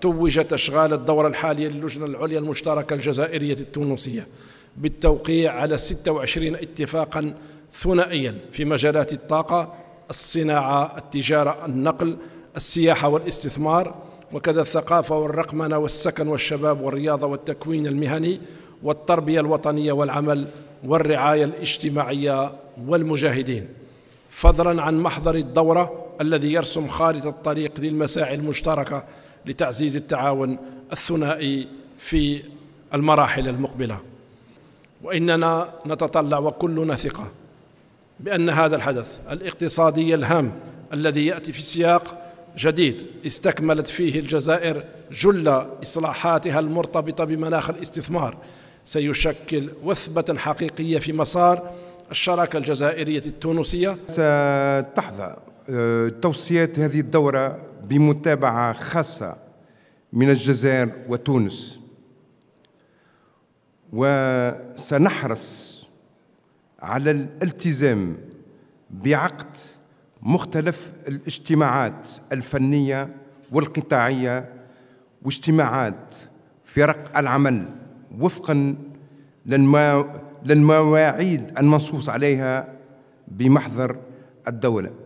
توجت أشغال الدورة الحالية للجنة العليا المشتركة الجزائرية التونسية بالتوقيع على 26 اتفاقا ثنائيا في مجالات الطاقة الصناعة التجارة النقل السياحة والاستثمار وكذا الثقافة والرقمنة والسكن والشباب والرياضة والتكوين المهني والتربية الوطنية والعمل والرعاية الاجتماعية والمجاهدين فضلا عن محضر الدورة الذي يرسم خارطة الطريق للمساعي المشتركة لتعزيز التعاون الثنائي في المراحل المقبلة وإننا نتطلع وكلنا ثقة بأن هذا الحدث الاقتصادي الهام الذي يأتي في سياق جديد استكملت فيه الجزائر جل إصلاحاتها المرتبطة بمناخ الاستثمار سيشكل وثبة حقيقية في مسار الشراكة الجزائرية التونسية ستحظى توصيات هذه الدورة بمتابعة خاصة من الجزائر وتونس وسنحرص على الالتزام بعقد مختلف الاجتماعات الفنية والقطاعية واجتماعات فرق العمل وفقا للمواعيد المنصوص عليها بمحضر الدولة